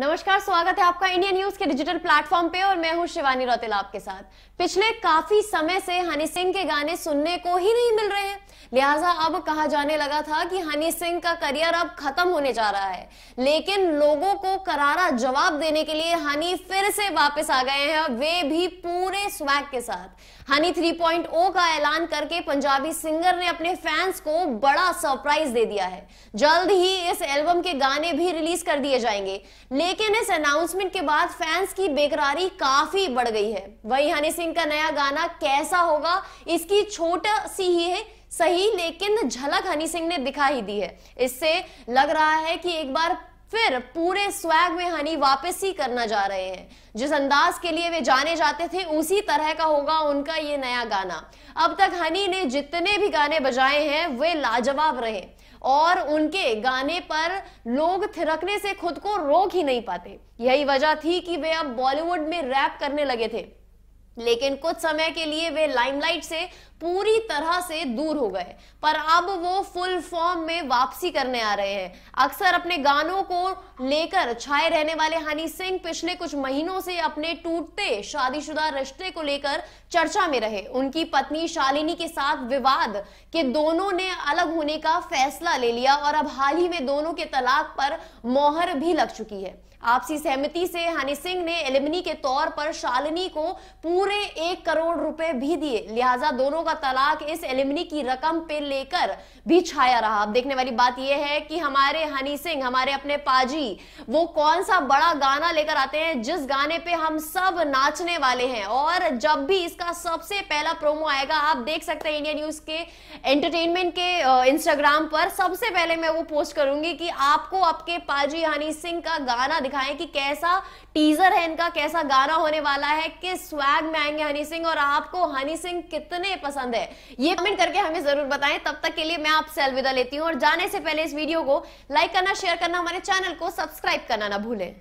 नमस्कार स्वागत है आपका इंडियन न्यूज के डिजिटल प्लेटफॉर्म पे और मैं हूँ शिवानी रौतेला आपके साथ पिछले काफी समय से हनी सिंह के गाने सुनने को ही नहीं मिल रहे हैं लिहाजा अब कहा जाने लगा था कि हनी सिंह का करियर अब खत्म होने जा रहा है लेकिन लोगों को करारा जवाब देने के लिए हनी फिर से वापस आ गए हैं वे भी पूरे स्वैग के साथ हनी ओ का ऐलान करके पंजाबी सिंगर ने अपने फैंस को बड़ा सरप्राइज दे दिया है जल्द ही इस एल्बम के गाने भी रिलीज कर दिए जाएंगे लेकिन इस अनाउंसमेंट के बाद फैंस की बेकरारी काफी बढ़ गई है वही हनी सिंह का नया गाना कैसा होगा इसकी छोटा सी ही है सही लेकिन झलक हनी सिंह ने दिखाई दी है इससे लग रहा है कि एक बार फिर पूरे स्वैग में हनी वापस ही करना जा रहे हैं जिस अंदाज के लिए वे जाने जाते थे उसी तरह का होगा उनका ये नया गाना अब तक हनी ने जितने भी गाने बजाए हैं वे लाजवाब रहे और उनके गाने पर लोग थिरकने से खुद को रोक ही नहीं पाते यही वजह थी कि वे अब बॉलीवुड में रैप करने लगे थे लेकिन कुछ समय के लिए वे लाइमलाइट से पूरी तरह से दूर हो गए पर अब वो फुल फॉर्म में वापसी करने आ रहे हैं अक्सर अपने गानों को लेकर छाए रहने वाले हनी सिंह पिछले कुछ महीनों से अपने टूटते शादीशुदा रिश्ते को लेकर चर्चा में रहे उनकी पत्नी शालिनी के साथ विवाद के दोनों ने अलग होने का फैसला ले लिया और अब हाल ही में दोनों के तलाक पर मोहर भी लग चुकी है आपसी सहमति से हनी सिंह ने एलिमनी के तौर पर शालिनी को पूरे एक करोड़ रुपए भी दिए लिहाजा दोनों का तलाक इस एलिमनी की रकम पे लेकर भी छाया रहा अब देखने वाली बात यह है कि हमारे हनी सिंह हमारे अपने पाजी वो कौन सा बड़ा गाना लेकर आते हैं जिस गाने पे हम सब नाचने वाले हैं और जब भी इसका सबसे पहला प्रोमो आएगा आप देख सकते हैं इंडिया न्यूज के एंटरटेनमेंट के इंस्टाग्राम पर सबसे पहले मैं वो पोस्ट करूंगी कि आपको आपके पाजी हनी सिंह का गाना दिखाएं कि कैसा टीजर है इनका कैसा गाना होने वाला है किस स्वैग में आएंगे हनी सिंह और आपको हनी सिंह कितने पसंद पसंद है ये कमेंट करके हमें जरूर बताएं तब तक के लिए मैं आपसे अलविदा लेती हूँ और जाने से पहले इस वीडियो को लाइक करना शेयर करना हमारे चैनल को सब्सक्राइब करना ना भूलें